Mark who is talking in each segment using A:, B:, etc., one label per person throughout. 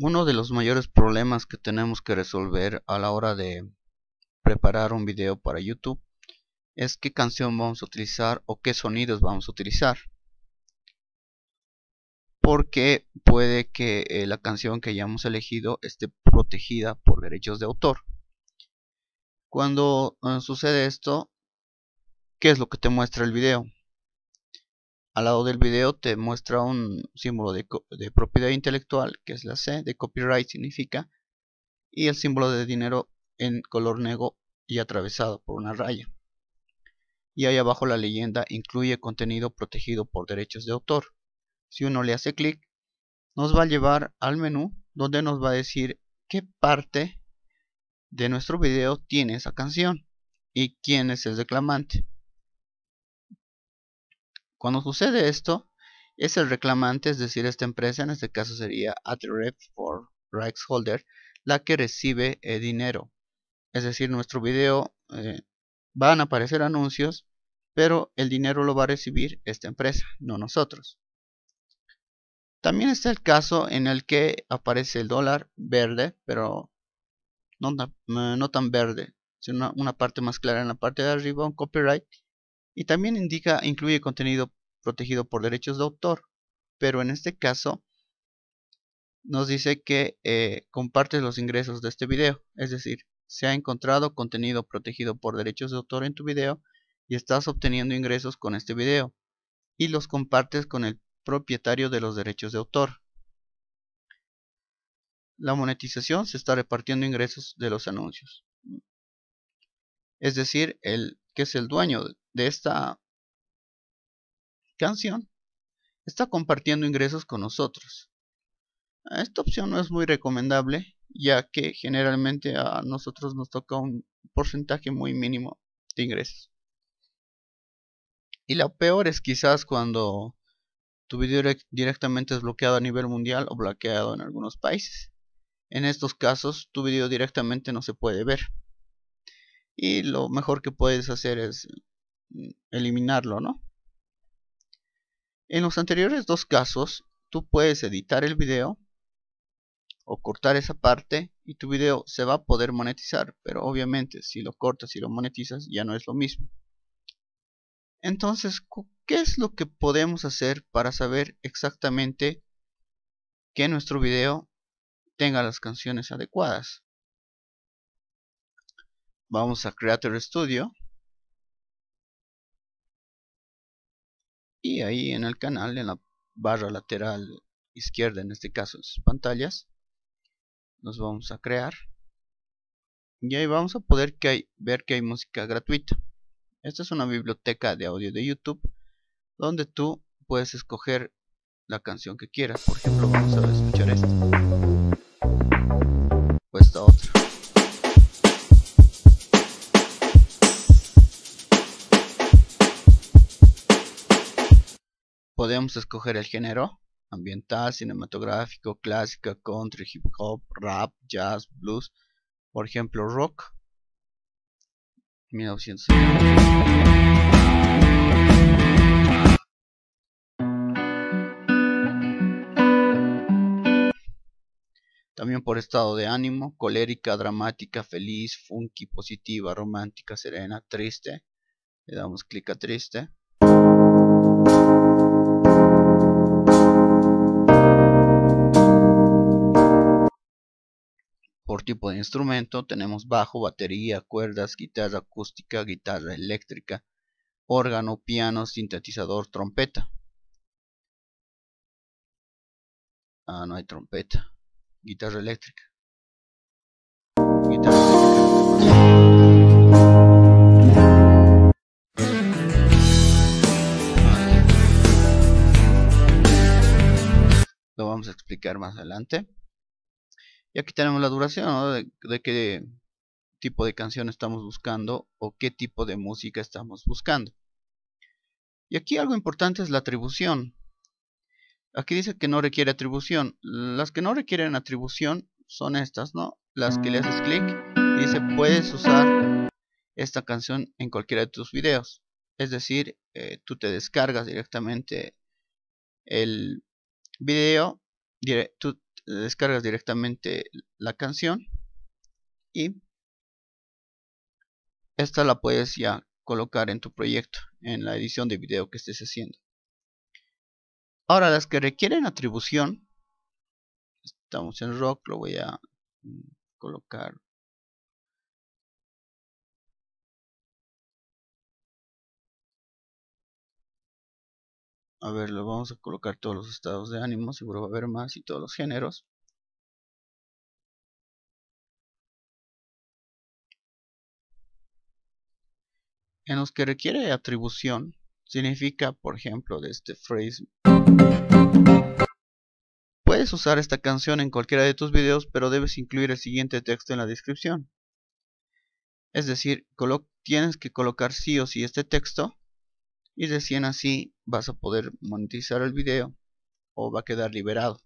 A: uno de los mayores problemas que tenemos que resolver a la hora de preparar un video para YouTube es qué canción vamos a utilizar o qué sonidos vamos a utilizar. Porque puede que eh, la canción que hayamos elegido esté protegida por derechos de autor. Cuando eh, sucede esto, ¿qué es lo que te muestra el video? al lado del video te muestra un símbolo de, propiedad intelectual, que es la C, de copyright significa, y el símbolo de dinero en color negro y atravesado por una raya. Y ahí abajo la leyenda incluye contenido protegido por derechos de autor. Si uno le hace clic, nos va a llevar al menú donde nos va a decir qué parte de nuestro video tiene esa canción y quién es el declamante. Cuando sucede esto, es el reclamante, es decir, esta empresa, en este caso sería ATREP for rights holder, la que recibe el eh, dinero. Es decir, nuestro video eh, van a aparecer anuncios, pero el dinero lo va a recibir esta empresa, no nosotros. También está el caso en el que aparece el dólar verde, pero no, tan eh, verde, sino una parte más clara en la parte de arriba, un copyright, y también indica incluye contenido protegido por derechos de autor, pero en este caso nos dice que eh, compartes los ingresos de este video, es decir, se ha encontrado contenido protegido por derechos de autor en tu video y estás obteniendo ingresos con este video y los compartes con el propietario de los derechos de autor. La monetización se está repartiendo ingresos de los anuncios. Es decir, el que es el dueño de esta canción, está compartiendo ingresos con nosotros. Esta opción no es muy recomendable, ya que generalmente a nosotros nos toca un porcentaje muy mínimo de ingresos. Y la peor es quizás cuando tu video directamente es bloqueado a nivel mundial o bloqueado en algunos países. En estos casos, tu video directamente no se puede ver y lo mejor que puedes hacer es mm, eliminarlo, ¿no? En los anteriores dos casos, tú puedes editar el video o cortar esa parte y tu video se va a poder monetizar, pero obviamente si lo cortas y lo monetizas ya no es lo mismo. Entonces, ¿qué es lo que podemos hacer para saber exactamente que nuestro video tenga las canciones adecuadas? Vamos a Creator Studio. Y ahí en el canal, en la barra lateral izquierda, en este caso, sus pantallas, nos vamos a crear. Y ahí vamos a poder que ver que hay música gratuita. Esta es una biblioteca de audio de YouTube donde tú puedes escoger la canción que quieras. Por ejemplo, vamos a escuchar esta. Pues esta otra. podemos escoger el género, ambiental, cinematográfico, clásica, country, hip hop, rap, jazz, blues, por ejemplo, rock. también por estado de ánimo, colérica, dramática, feliz, funky, positiva, romántica, serena, triste. Le damos clic a triste. tipo de instrumento tenemos bajo, batería, cuerdas, guitarra acústica, guitarra eléctrica, órgano, piano, sintetizador, trompeta. Ah, no hay trompeta. Guitarra eléctrica. Guitarra eléctrica. lo vamos a explicar más adelante aquí tenemos la duración de, qué tipo de canción estamos buscando o qué tipo de música estamos buscando. Y aquí algo importante es la atribución. Aquí dice que no requiere atribución. Las que no requieren atribución son estas, ¿no? Las que le mm. haces clic y dice puedes usar esta canción en cualquiera de tus videos. Es decir, eh, tú te descargas directamente el video tú descargas directamente la canción y esta la puedes ya colocar en tu proyecto, en la edición de video que estés haciendo. Ahora, las que requieren atribución, estamos en rock, lo voy a mm, colocar a ver, lo vamos a colocar todos los estados de ánimo, seguro va a haber más y todos los géneros. En los que requiere atribución, significa, por ejemplo, de este phrase. Puedes usar esta canción en cualquiera de tus videos, pero debes incluir el siguiente texto en la descripción. Es decir, tienes que colocar sí o sí este texto y recién así vas a poder monetizar el video o va a quedar liberado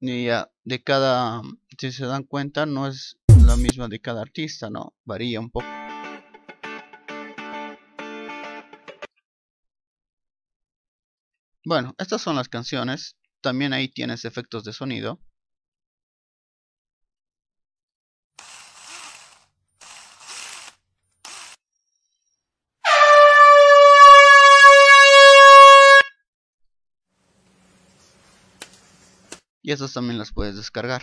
A: y ya de cada si se dan cuenta no es la misma de cada artista no varía un poco bueno estas son las canciones también ahí tienes efectos de sonido y esas también las puedes descargar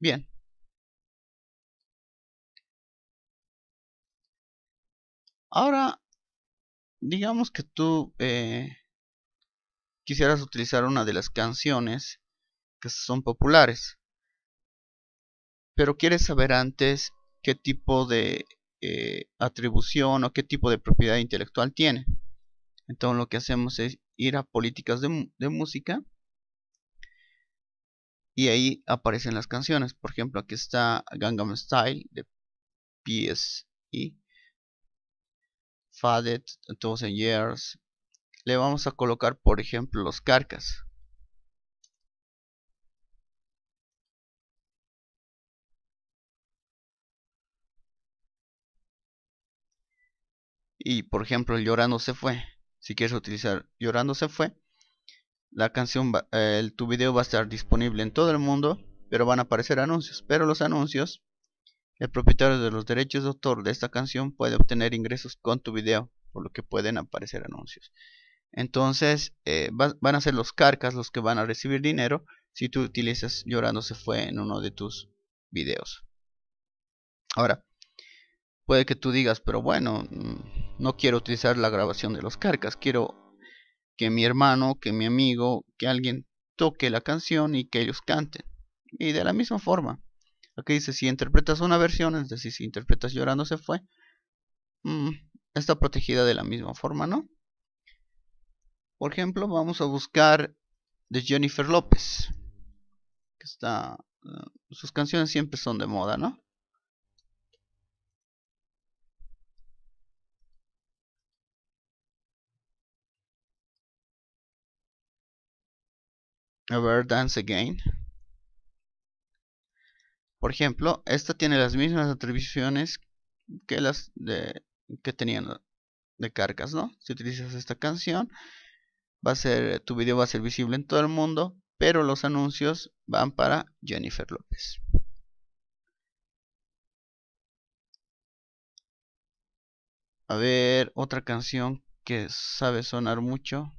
A: bien ahora digamos que tú eh, quisieras utilizar una de las canciones que son populares pero quieres saber antes qué tipo de eh, atribución o qué tipo de propiedad intelectual tiene. Entonces lo que hacemos es ir a políticas de, música y ahí aparecen las canciones. Por ejemplo, aquí está Gangnam Style de PSI, Faded, Thousand Years. Le vamos a colocar, por ejemplo, los carcas. y por ejemplo llorando se fue si quieres utilizar llorando se fue la canción va, eh, tu video va a estar disponible en todo el mundo pero van a aparecer anuncios pero los anuncios el propietario de los derechos de autor de esta canción puede obtener ingresos con tu video por lo que pueden aparecer anuncios entonces eh, van a ser los carcas los que van a recibir dinero si tú utilizas llorando se fue en uno de tus videos ahora puede que tú digas pero bueno mm, no quiero utilizar la grabación de los carcas, quiero que mi hermano, que mi amigo, que alguien toque la canción y que ellos canten. Y de la misma forma, aquí dice si interpretas una versión, es decir, si interpretas llorando se fue, mm, está protegida de la misma forma, ¿no? Por ejemplo, vamos a buscar de Jennifer López, está, eh, sus canciones siempre son de moda, ¿no? ver, Dance Again. Por ejemplo, esta tiene las mismas atribuciones que las de, que tenían de cargas, ¿no? Si utilizas esta canción, va a ser tu video va a ser visible en todo el mundo, pero los anuncios van para Jennifer López. A ver, otra canción que sabe sonar mucho.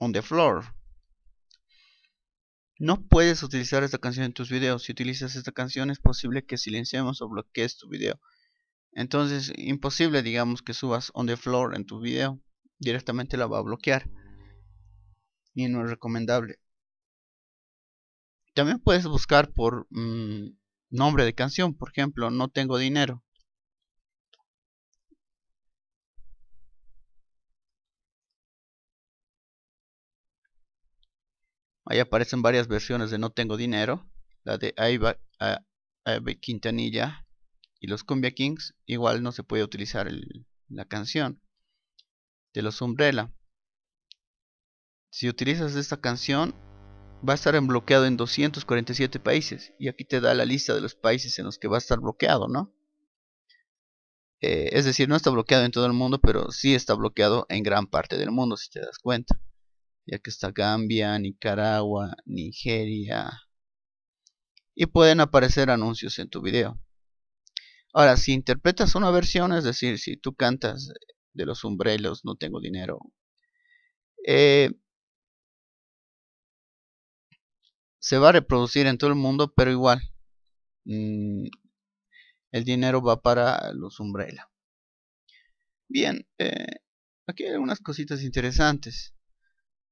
A: on the floor. No puedes utilizar esta canción en tus videos. Si utilizas esta canción es posible que silenciemos o bloquees tu video. Entonces, imposible, digamos, que subas on the floor en tu video. Directamente la va a bloquear. Y no es recomendable. También puedes buscar por mm, nombre de canción. Por ejemplo, no tengo dinero. Ahí aparecen varias versiones de No Tengo Dinero, la de Aiba, Quintanilla y los Cumbia Kings, igual no se puede utilizar la canción de los Umbrella. Si utilizas esta canción, va a estar en bloqueado en 247 países. Y aquí te da la lista de los países en los que va a estar bloqueado, ¿no? Eh, es decir, no está bloqueado en todo el mundo, pero sí está bloqueado en gran parte del mundo, si te das cuenta ya que está Gambia, Nicaragua, Nigeria. Y pueden aparecer anuncios en tu video. Ahora, si interpretas una versión, es decir, si tú cantas de los umbrelos, no tengo dinero. Eh, se va a reproducir en todo el mundo, pero igual. Mm, el dinero va para los umbrela. Bien, eh, aquí hay algunas cositas interesantes.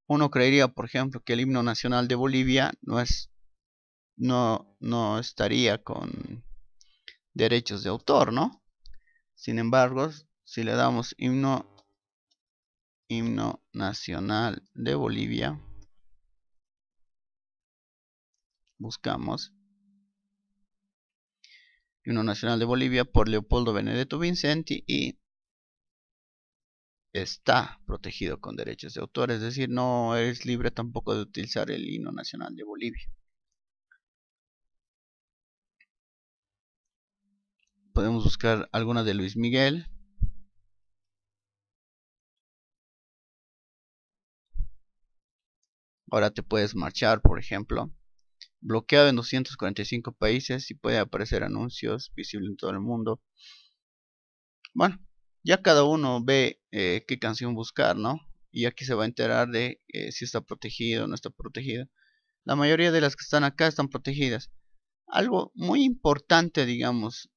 A: Uno creería, por ejemplo, que el himno nacional de Bolivia no es no no estaría con derechos de autor, ¿no? Sin embargo, si le damos himno himno nacional de Bolivia buscamos himno nacional de Bolivia por Leopoldo Benedetto Vincenti y está protegido con derechos de autor, es decir, no es libre tampoco de utilizar el himno nacional de Bolivia. Podemos buscar alguna de Luis Miguel. Ahora te puedes marchar, por ejemplo. Bloqueado en 245 países y puede aparecer anuncios visibles en todo el mundo. Bueno, ya cada uno ve eh, qué canción buscar, ¿no? Y aquí se va a enterar de eh, si está protegido o no está protegido. La mayoría de las que están acá están protegidas. Algo muy importante, digamos,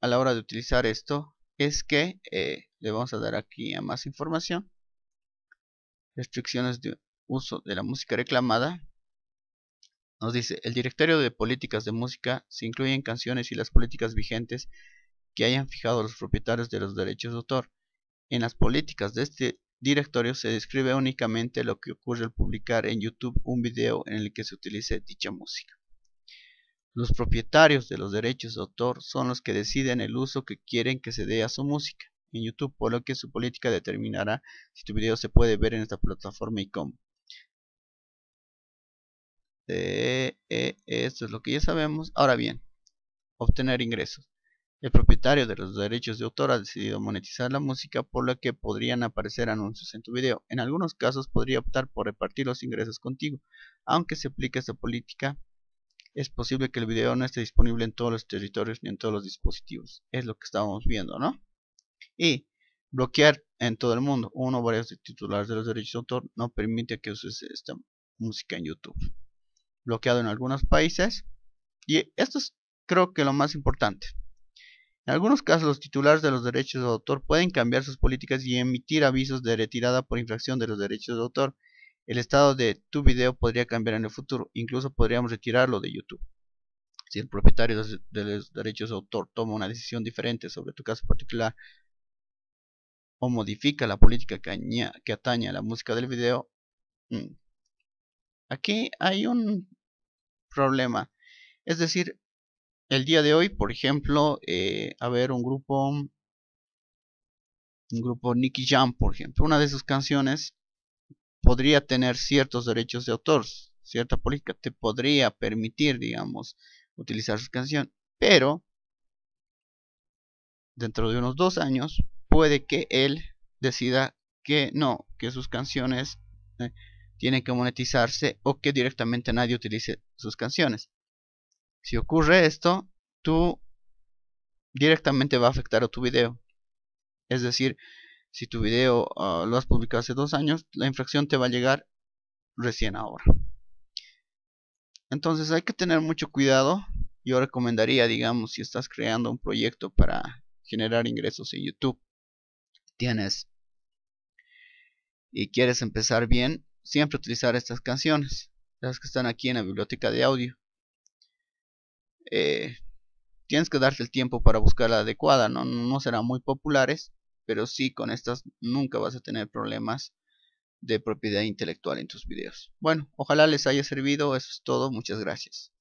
A: a la hora de utilizar esto, es que eh, le vamos a dar aquí a más información. Restricciones de uso de la música reclamada. Nos dice, el directorio de políticas de música se incluyen canciones y las políticas vigentes que hayan fijado los propietarios de los derechos de autor. En las políticas de este directorio se describe únicamente lo que ocurre al publicar en YouTube un video en el que se utilice dicha música. Los propietarios de los derechos de autor son los que deciden el uso que quieren que se dé a su música en YouTube, por lo que su política determinará si tu video se puede ver en esta plataforma y cómo. Eh, eh, esto es lo que ya sabemos. Ahora bien, obtener ingresos. El propietario de los derechos de autor ha decidido monetizar la música por la que podrían aparecer anuncios en tu video. En algunos casos podría optar por repartir los ingresos contigo. Aunque se aplique esta política, es posible que el video no esté disponible en todos los territorios ni en todos los dispositivos. Es lo que estábamos viendo, ¿no? Y bloquear en todo el mundo. Uno o varios titulares de los derechos de autor no permite que uses esta música en YouTube. Bloqueado en algunos países. Y esto es creo que lo más importante. En algunos casos, los titulares de los derechos de autor pueden cambiar sus políticas y emitir avisos de retirada por infracción de los derechos de autor. El estado de tu video podría cambiar en el futuro, incluso podríamos retirarlo de YouTube. Si el propietario de los derechos de autor toma una decisión diferente sobre tu caso particular o modifica la política que, atañe a la música del video, mm, aquí hay un problema. Es decir, el día de hoy, por ejemplo, eh, a ver, un grupo, un grupo Nicky Jam, por ejemplo, una de sus canciones podría tener ciertos derechos de autor, cierta política, te podría permitir, digamos, utilizar su canción, pero dentro de unos dos años puede que él decida que no, que sus canciones eh, tienen que monetizarse o que directamente nadie utilice sus canciones. Si ocurre esto, tú directamente va a afectar a tu video. Es decir, si tu video ah, lo has publicado hace dos años, la infracción te va a llegar recién ahora. Entonces hay que tener mucho cuidado. Yo recomendaría, digamos, si estás creando un proyecto para generar ingresos en YouTube, tienes y quieres empezar bien, siempre utilizar estas canciones, las que están aquí en la biblioteca de audio. Eh, tienes que darte el tiempo para buscar la adecuada, ¿no? no serán muy populares, pero sí con estas nunca vas a tener problemas de propiedad intelectual en tus videos. Bueno, ojalá les haya servido, eso es todo, muchas gracias.